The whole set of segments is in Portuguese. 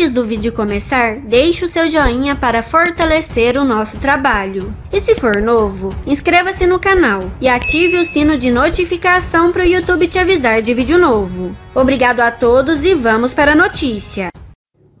Antes do vídeo começar, deixe o seu joinha para fortalecer o nosso trabalho. E se for novo, inscreva-se no canal e ative o sino de notificação para o YouTube te avisar de vídeo novo. Obrigado a todos e vamos para a notícia.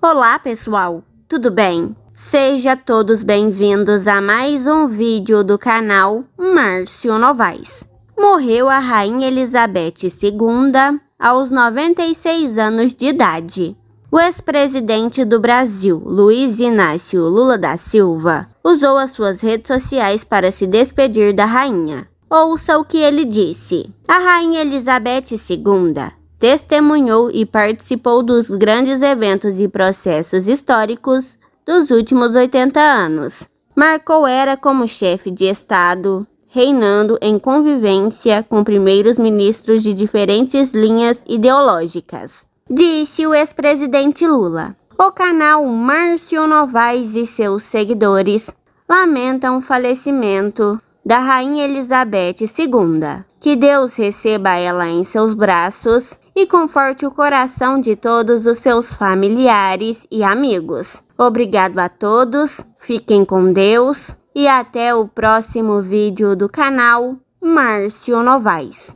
Olá pessoal, tudo bem? Seja todos bem-vindos a mais um vídeo do canal Márcio Novaes. Morreu a Rainha Elizabeth II aos 96 anos de idade. O ex-presidente do Brasil, Luiz Inácio Lula da Silva, usou as suas redes sociais para se despedir da rainha. Ouça o que ele disse. A rainha Elizabeth II testemunhou e participou dos grandes eventos e processos históricos dos últimos 80 anos. Marcou era como chefe de Estado, reinando em convivência com primeiros ministros de diferentes linhas ideológicas disse o ex-presidente Lula. O canal Márcio Novaes e seus seguidores lamentam o falecimento da Rainha Elizabeth II. Que Deus receba ela em seus braços e conforte o coração de todos os seus familiares e amigos. Obrigado a todos, fiquem com Deus e até o próximo vídeo do canal Márcio Novaes.